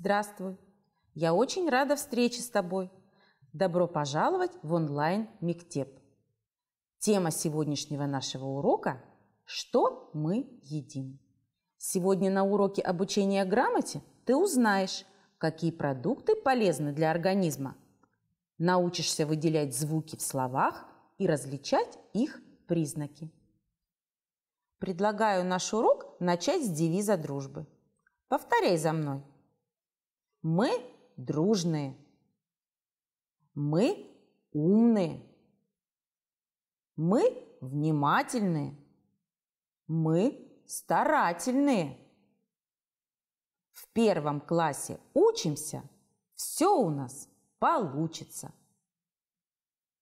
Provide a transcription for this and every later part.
Здравствуй. Я очень рада встрече с тобой. Добро пожаловать в онлайн Мектеп. Тема сегодняшнего нашего урока – что мы едим. Сегодня на уроке обучения грамоте ты узнаешь, какие продукты полезны для организма. Научишься выделять звуки в словах и различать их признаки. Предлагаю наш урок начать с девиза дружбы. Повторяй за мной – мы дружные. Мы умные. Мы внимательные. Мы старательные. В первом классе учимся, все у нас получится.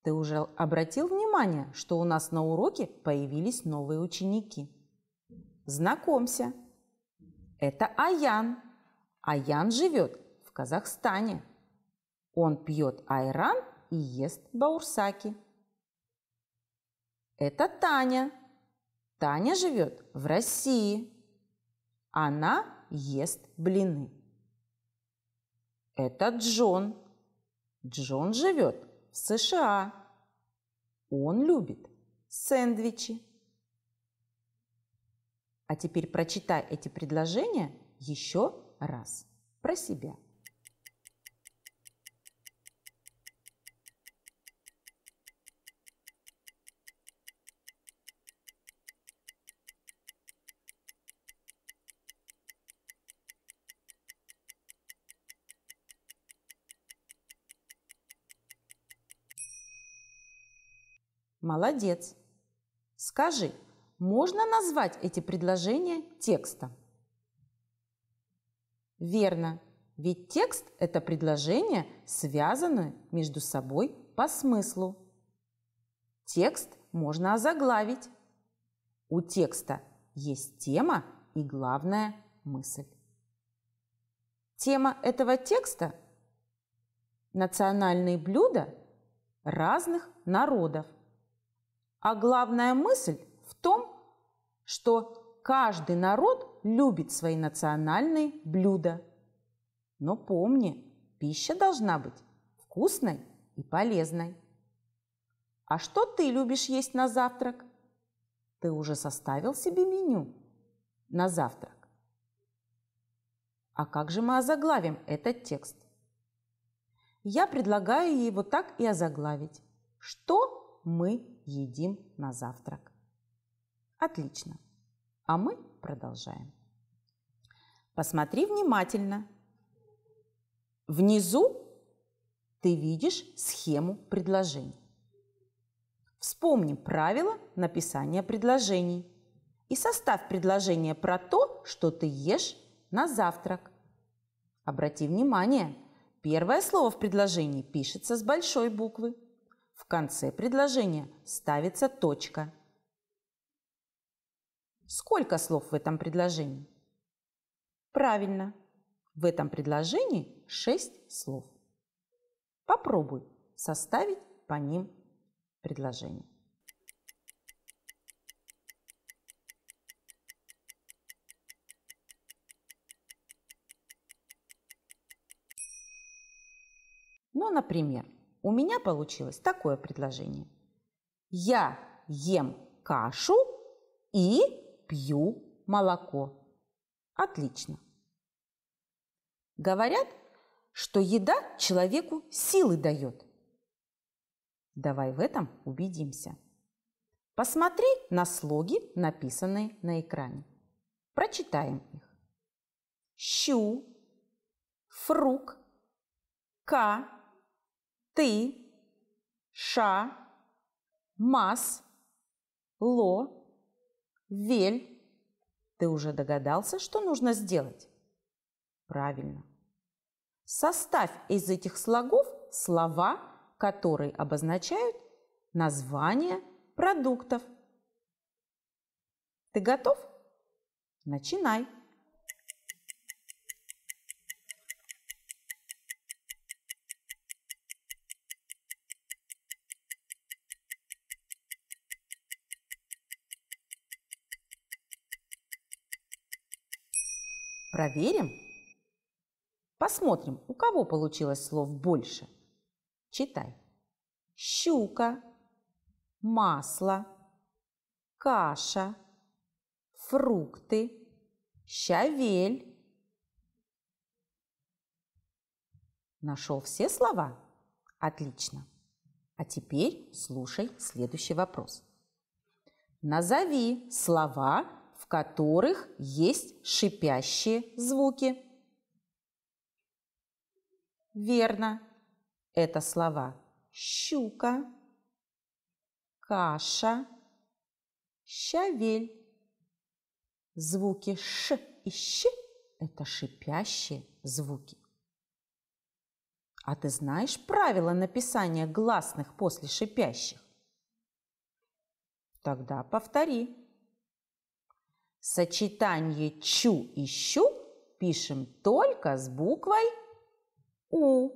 Ты уже обратил внимание, что у нас на уроке появились новые ученики? Знакомься, это Аян. Аян живет Казахстане. Он пьет айран и ест баурсаки. Это Таня. Таня живет в России. Она ест блины. Это Джон. Джон живет в США. Он любит сэндвичи. А теперь прочитай эти предложения еще раз про себя. Молодец. Скажи, можно назвать эти предложения текстом? Верно, ведь текст – это предложения, связанные между собой по смыслу. Текст можно озаглавить. У текста есть тема и главная мысль. Тема этого текста – национальные блюда разных народов. А главная мысль в том, что каждый народ любит свои национальные блюда. Но помни, пища должна быть вкусной и полезной. А что ты любишь есть на завтрак? Ты уже составил себе меню на завтрак. А как же мы озаглавим этот текст? Я предлагаю его так и озаглавить. Что мы едим на завтрак. Отлично. А мы продолжаем. Посмотри внимательно. Внизу ты видишь схему предложений. Вспомни правила написания предложений и составь предложение про то, что ты ешь на завтрак. Обрати внимание, первое слово в предложении пишется с большой буквы – в конце предложения ставится точка. Сколько слов в этом предложении? Правильно, в этом предложении 6 слов. Попробуй составить по ним предложение. Ну, например, у меня получилось такое предложение. Я ем кашу и пью молоко. Отлично. Говорят, что еда человеку силы дает. Давай в этом убедимся. Посмотри на слоги, написанные на экране. Прочитаем их. Щу, фрук, ка, ты, ша, мас, ло, вель. Ты уже догадался, что нужно сделать? Правильно. Составь из этих слогов слова, которые обозначают название продуктов. Ты готов? Начинай. Проверим? Посмотрим, у кого получилось слов больше. Читай. Щука, масло, каша, фрукты, щавель. Нашел все слова? Отлично. А теперь слушай следующий вопрос. Назови слова, в которых есть шипящие звуки. Верно, это слова щука, каша, щавель. Звуки «ш» и «щ» – это шипящие звуки. А ты знаешь правила написания гласных после шипящих? Тогда повтори. Сочетание «чу» и «щу» пишем только с буквой «у».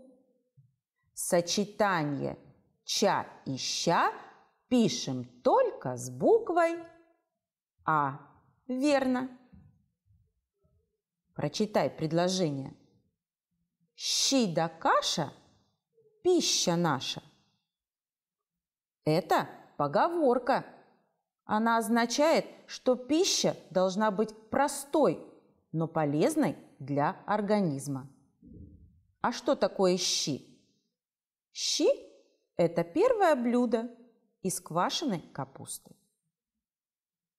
Сочетание «ча» и «ща» пишем только с буквой «а». Верно. Прочитай предложение. Щи да каша – пища наша. Это поговорка – она означает, что пища должна быть простой, но полезной для организма. А что такое щи? Щи – это первое блюдо из квашеной капусты.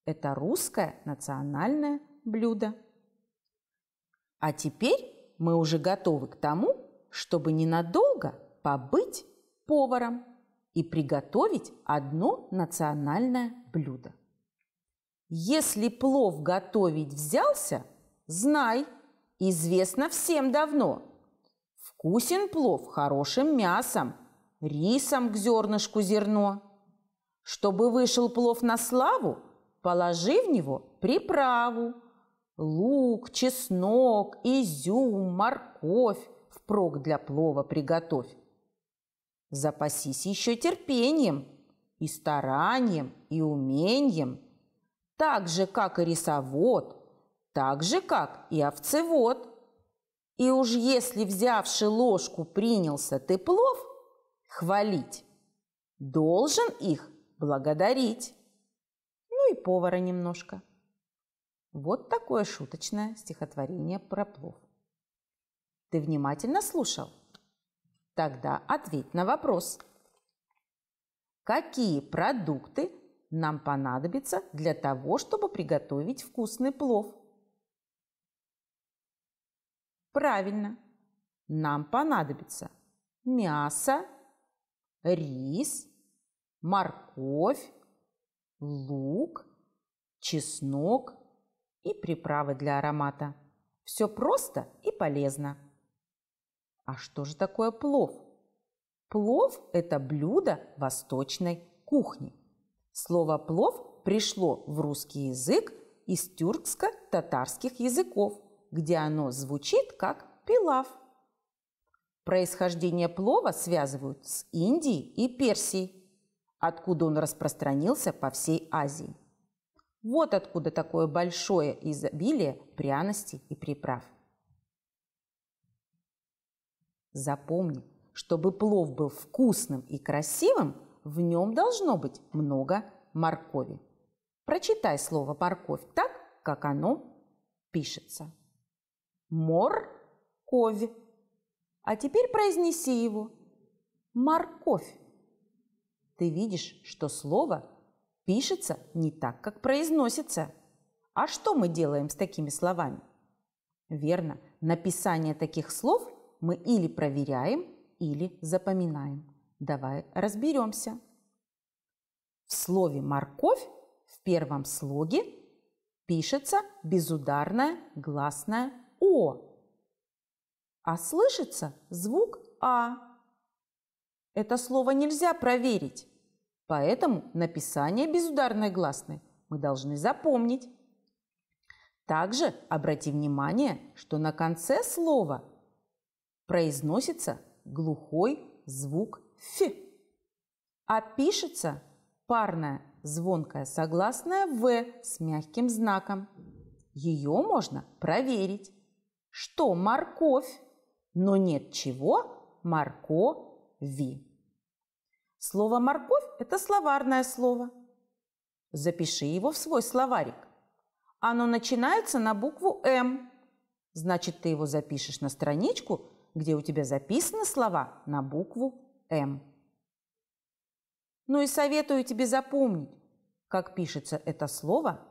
Это русское национальное блюдо. А теперь мы уже готовы к тому, чтобы ненадолго побыть поваром и приготовить одно национальное блюдо. Если плов готовить взялся, знай, известно всем давно. Вкусен плов хорошим мясом, рисом к зернышку зерно. Чтобы вышел плов на славу, положи в него приправу. Лук, чеснок, изюм, морковь впрок для плова приготовь. Запасись еще терпением и старанием и умением, так же, как и рисовод, так же, как и овцевод. И уж если, взявши ложку, принялся ты плов хвалить, должен их благодарить. Ну и повара немножко. Вот такое шуточное стихотворение про плов. Ты внимательно слушал? Тогда ответь на вопрос. Какие продукты нам понадобятся для того, чтобы приготовить вкусный плов? Правильно. Нам понадобится мясо, рис, морковь, лук, чеснок и приправы для аромата. Все просто и полезно. А что же такое плов? Плов – это блюдо восточной кухни. Слово «плов» пришло в русский язык из тюркско-татарских языков, где оно звучит как «пилав». Происхождение плова связывают с Индией и Персией, откуда он распространился по всей Азии. Вот откуда такое большое изобилие пряностей и приправ. Запомни, чтобы плов был вкусным и красивым, в нем должно быть много моркови. Прочитай слово «морковь» так, как оно пишется. Морковь. А теперь произнеси его. Морковь. Ты видишь, что слово пишется не так, как произносится. А что мы делаем с такими словами? Верно, написание таких слов – мы или проверяем, или запоминаем. Давай разберемся. В слове «морковь» в первом слоге пишется безударное гласное «о», а слышится звук «а». Это слово нельзя проверить, поэтому написание безударной гласной мы должны запомнить. Также обрати внимание, что на конце слова произносится глухой звук «ф», а пишется парная звонкая согласная «в» с мягким знаком. Ее можно проверить. Что морковь, но нет чего моркови. Слово «морковь» – это словарное слово. Запиши его в свой словарик. Оно начинается на букву «М». «эм». Значит, ты его запишешь на страничку – где у тебя записаны слова на букву «М». Ну и советую тебе запомнить, как пишется это слово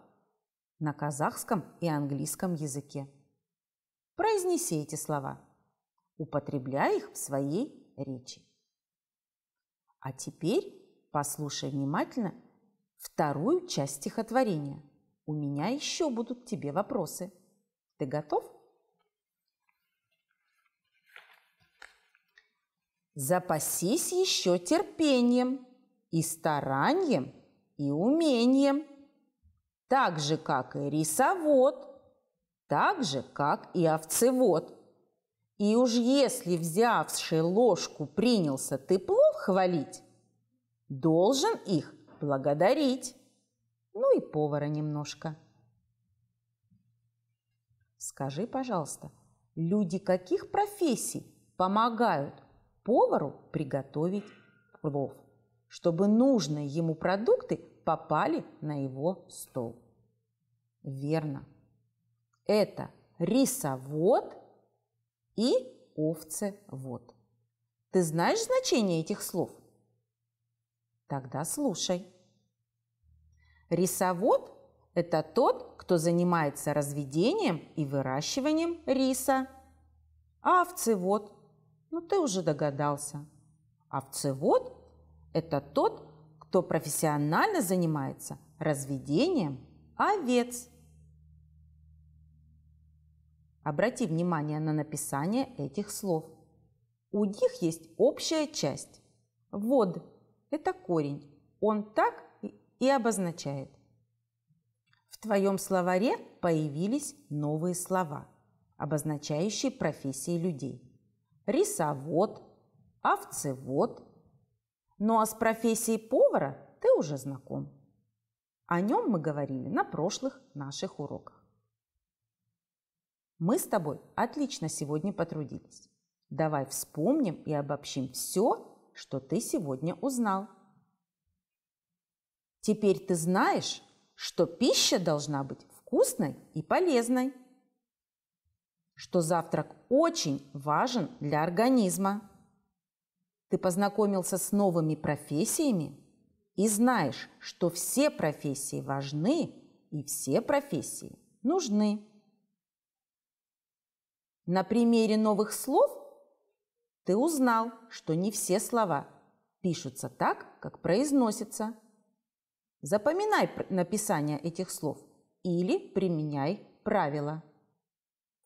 на казахском и английском языке. Произнеси эти слова, употребляя их в своей речи. А теперь послушай внимательно вторую часть стихотворения. У меня еще будут тебе вопросы. Ты готов? запасись еще терпением и старанием и умением, так же, как и рисовод, так же, как и овцевод. И уж если, взявши ложку, принялся ты плов хвалить, должен их благодарить. Ну и повара немножко. Скажи, пожалуйста, люди каких профессий помогают повару приготовить плов, чтобы нужные ему продукты попали на его стол. Верно. Это рисовод и овцевод. Ты знаешь значение этих слов? Тогда слушай. Рисовод – это тот, кто занимается разведением и выращиванием риса. А овцевод ну, ты уже догадался. Овцевод а – это тот, кто профессионально занимается разведением овец. Обрати внимание на написание этих слов. У них есть общая часть. Вод – это корень. Он так и обозначает. В твоем словаре появились новые слова, обозначающие профессии людей рисовод, овцевод. Ну а с профессией повара ты уже знаком. О нем мы говорили на прошлых наших уроках. Мы с тобой отлично сегодня потрудились. Давай вспомним и обобщим все, что ты сегодня узнал. Теперь ты знаешь, что пища должна быть вкусной и полезной что завтрак очень важен для организма. Ты познакомился с новыми профессиями и знаешь, что все профессии важны и все профессии нужны. На примере новых слов ты узнал, что не все слова пишутся так, как произносятся. Запоминай написание этих слов или применяй правила.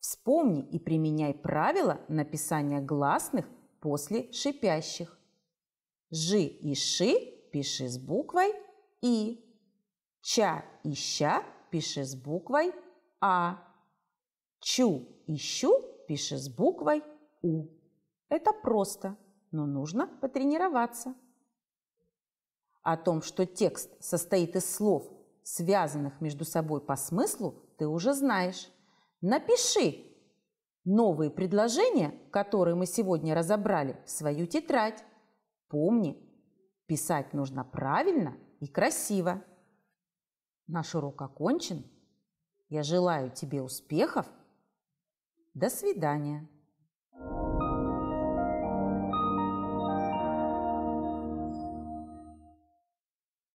Вспомни и применяй правила написания гласных после шипящих. Ж и ши пиши с буквой И. Ча и ща пиши с буквой А. Чу и щу пиши с буквой У. Это просто, но нужно потренироваться. О том, что текст состоит из слов, связанных между собой по смыслу, ты уже знаешь. Напиши новые предложения, которые мы сегодня разобрали, в свою тетрадь. Помни, писать нужно правильно и красиво. Наш урок окончен. Я желаю тебе успехов. До свидания.